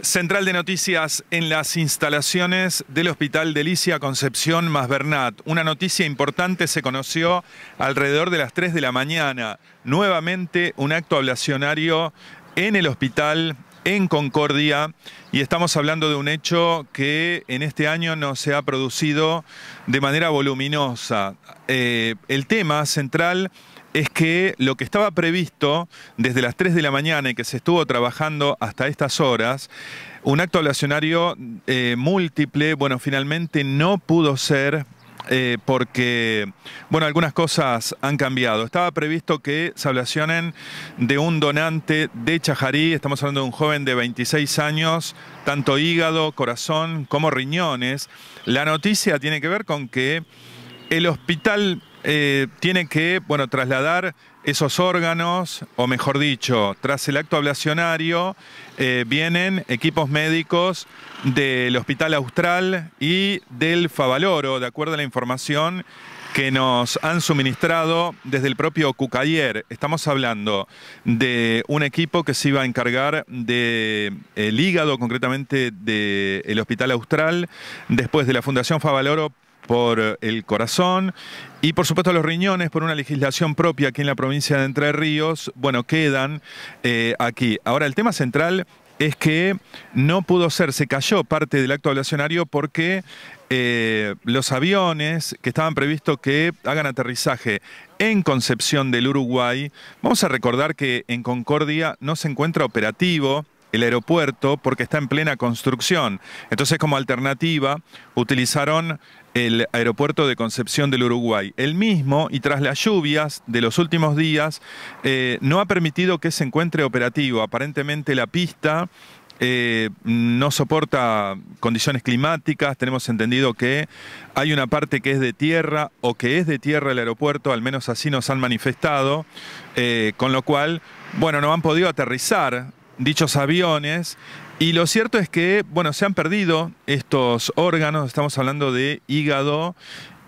Central de noticias en las instalaciones del Hospital Delicia Concepción Bernat. Una noticia importante se conoció alrededor de las 3 de la mañana. Nuevamente un acto ablacionario en el hospital en Concordia y estamos hablando de un hecho que en este año no se ha producido de manera voluminosa. Eh, el tema central es que lo que estaba previsto desde las 3 de la mañana y que se estuvo trabajando hasta estas horas, un acto ablacionario eh, múltiple, bueno, finalmente no pudo ser eh, porque, bueno, algunas cosas han cambiado. Estaba previsto que se ablacionen de un donante de Chajarí, estamos hablando de un joven de 26 años, tanto hígado, corazón como riñones. La noticia tiene que ver con que el hospital eh, tiene que, bueno, trasladar esos órganos, o mejor dicho, tras el acto ablacionario, eh, vienen equipos médicos del Hospital Austral y del Favaloro, de acuerdo a la información que nos han suministrado desde el propio Cucayer. Estamos hablando de un equipo que se iba a encargar del eh, hígado, concretamente del Hospital Austral, después de la Fundación Favaloro por eh, el corazón y por supuesto los riñones por una legislación propia aquí en la provincia de Entre Ríos, bueno, quedan eh, aquí. Ahora, el tema central es que no pudo ser, se cayó parte del acto ablacionario porque eh, los aviones que estaban previstos que hagan aterrizaje en Concepción del Uruguay, vamos a recordar que en Concordia no se encuentra operativo el aeropuerto porque está en plena construcción. Entonces, como alternativa, utilizaron el aeropuerto de Concepción del Uruguay. El mismo, y tras las lluvias de los últimos días, eh, no ha permitido que se encuentre operativo. Aparentemente la pista eh, no soporta condiciones climáticas, tenemos entendido que hay una parte que es de tierra o que es de tierra el aeropuerto, al menos así nos han manifestado, eh, con lo cual, bueno, no han podido aterrizar dichos aviones. Y lo cierto es que, bueno, se han perdido estos órganos, estamos hablando de hígado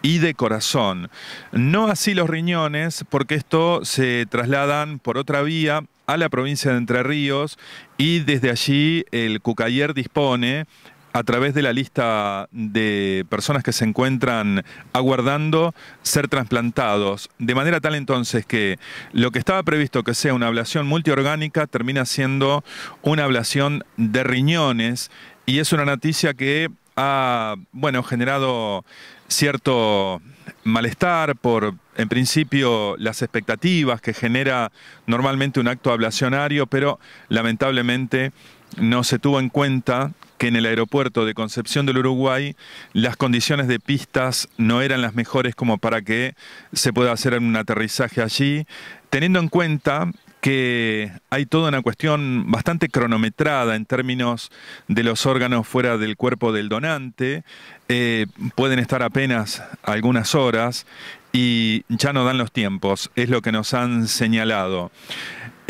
y de corazón. No así los riñones, porque esto se trasladan por otra vía a la provincia de Entre Ríos y desde allí el Cucayer dispone a través de la lista de personas que se encuentran aguardando ser trasplantados, de manera tal entonces que lo que estaba previsto que sea una ablación multiorgánica termina siendo una ablación de riñones y es una noticia que ha bueno, generado cierto malestar por, en principio, las expectativas que genera normalmente un acto ablacionario, pero lamentablemente no se tuvo en cuenta que en el aeropuerto de Concepción del Uruguay las condiciones de pistas no eran las mejores como para que se pueda hacer un aterrizaje allí, teniendo en cuenta que hay toda una cuestión bastante cronometrada en términos de los órganos fuera del cuerpo del donante, eh, pueden estar apenas algunas horas y ya no dan los tiempos, es lo que nos han señalado.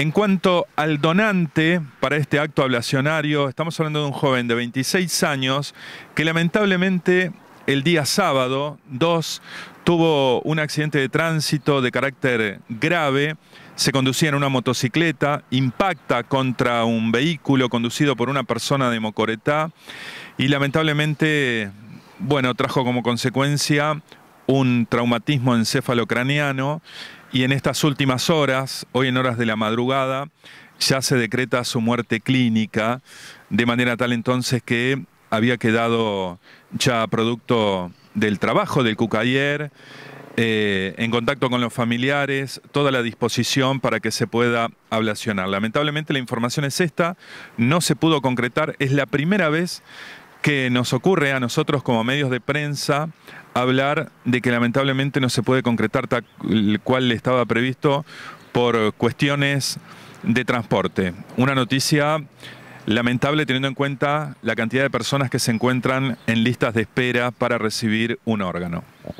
En cuanto al donante para este acto ablacionario, estamos hablando de un joven de 26 años que lamentablemente el día sábado 2 tuvo un accidente de tránsito de carácter grave, se conducía en una motocicleta, impacta contra un vehículo conducido por una persona de Mocoretá y lamentablemente, bueno, trajo como consecuencia un traumatismo encéfalo craneano y en estas últimas horas, hoy en horas de la madrugada, ya se decreta su muerte clínica, de manera tal entonces que había quedado ya producto del trabajo del Cucayer, eh, en contacto con los familiares, toda la disposición para que se pueda ablacionar. Lamentablemente la información es esta, no se pudo concretar, es la primera vez que nos ocurre a nosotros como medios de prensa hablar de que lamentablemente no se puede concretar tal cual estaba previsto por cuestiones de transporte. Una noticia lamentable teniendo en cuenta la cantidad de personas que se encuentran en listas de espera para recibir un órgano.